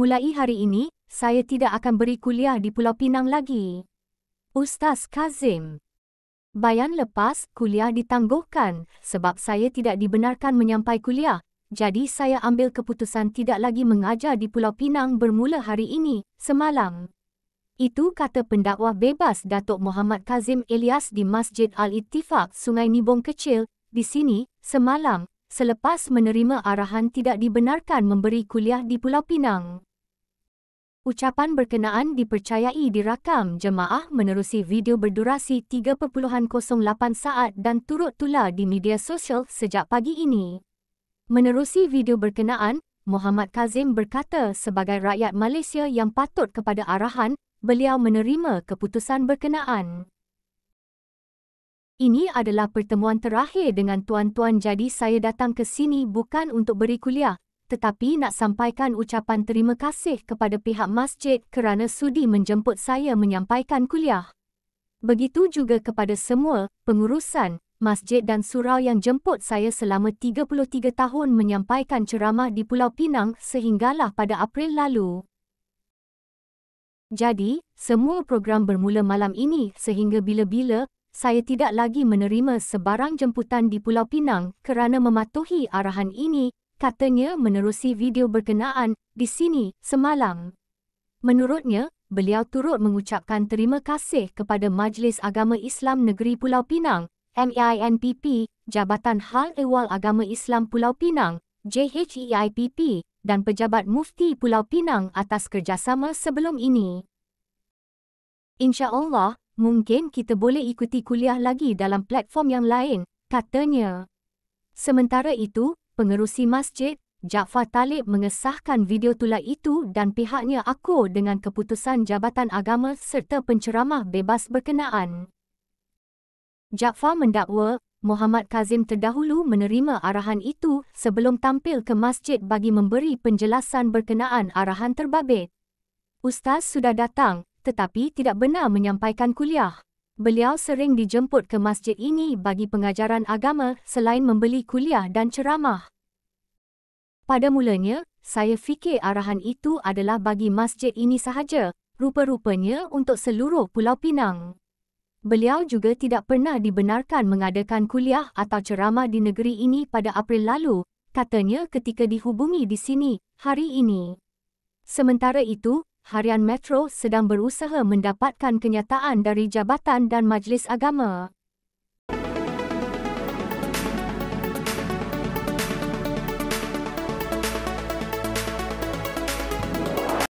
Mulai hari ini, saya tidak akan beri kuliah di Pulau Pinang lagi. Ustaz Kazim Bayan lepas, kuliah ditangguhkan sebab saya tidak dibenarkan menyampai kuliah. Jadi saya ambil keputusan tidak lagi mengajar di Pulau Pinang bermula hari ini, semalam. Itu kata pendakwah bebas Datuk Muhammad Kazim Elias di Masjid Al-Ittifaq Sungai Nibong Kecil, di sini, semalam, selepas menerima arahan tidak dibenarkan memberi kuliah di Pulau Pinang. Ucapan berkenaan dipercayai dirakam jemaah menerusi video berdurasi 3.08 saat dan turut tular di media sosial sejak pagi ini. Menerusi video berkenaan, Muhammad Kazim berkata sebagai rakyat Malaysia yang patut kepada arahan, beliau menerima keputusan berkenaan. Ini adalah pertemuan terakhir dengan tuan-tuan jadi saya datang ke sini bukan untuk beri kuliah tetapi nak sampaikan ucapan terima kasih kepada pihak masjid kerana sudi menjemput saya menyampaikan kuliah. Begitu juga kepada semua, pengurusan, masjid dan surau yang jemput saya selama 33 tahun menyampaikan ceramah di Pulau Pinang sehinggalah pada April lalu. Jadi, semua program bermula malam ini sehingga bila-bila, saya tidak lagi menerima sebarang jemputan di Pulau Pinang kerana mematuhi arahan ini, katanya menerusi video berkenaan di sini semalam. Menurutnya, beliau turut mengucapkan terima kasih kepada Majlis Agama Islam Negeri Pulau Pinang, (MAINPP), e Jabatan Hal Ehwal Agama Islam Pulau Pinang, JHEIPP dan Pejabat Mufti Pulau Pinang atas kerjasama sebelum ini. Insya Allah, mungkin kita boleh ikuti kuliah lagi dalam platform yang lain, katanya. Sementara itu, pengerusi masjid, Jaafar Talib mengesahkan video tulah itu dan pihaknya akur dengan keputusan Jabatan Agama serta penceramah bebas berkenaan. Jaafar mendakwa, Muhammad Kazim terdahulu menerima arahan itu sebelum tampil ke masjid bagi memberi penjelasan berkenaan arahan terbabit. Ustaz sudah datang, tetapi tidak benar menyampaikan kuliah beliau sering dijemput ke masjid ini bagi pengajaran agama selain membeli kuliah dan ceramah. Pada mulanya, saya fikir arahan itu adalah bagi masjid ini sahaja, rupa-rupanya untuk seluruh Pulau Pinang. Beliau juga tidak pernah dibenarkan mengadakan kuliah atau ceramah di negeri ini pada April lalu, katanya ketika dihubungi di sini, hari ini. Sementara itu, Harian Metro sedang berusaha mendapatkan kenyataan dari Jabatan dan Majlis Agama.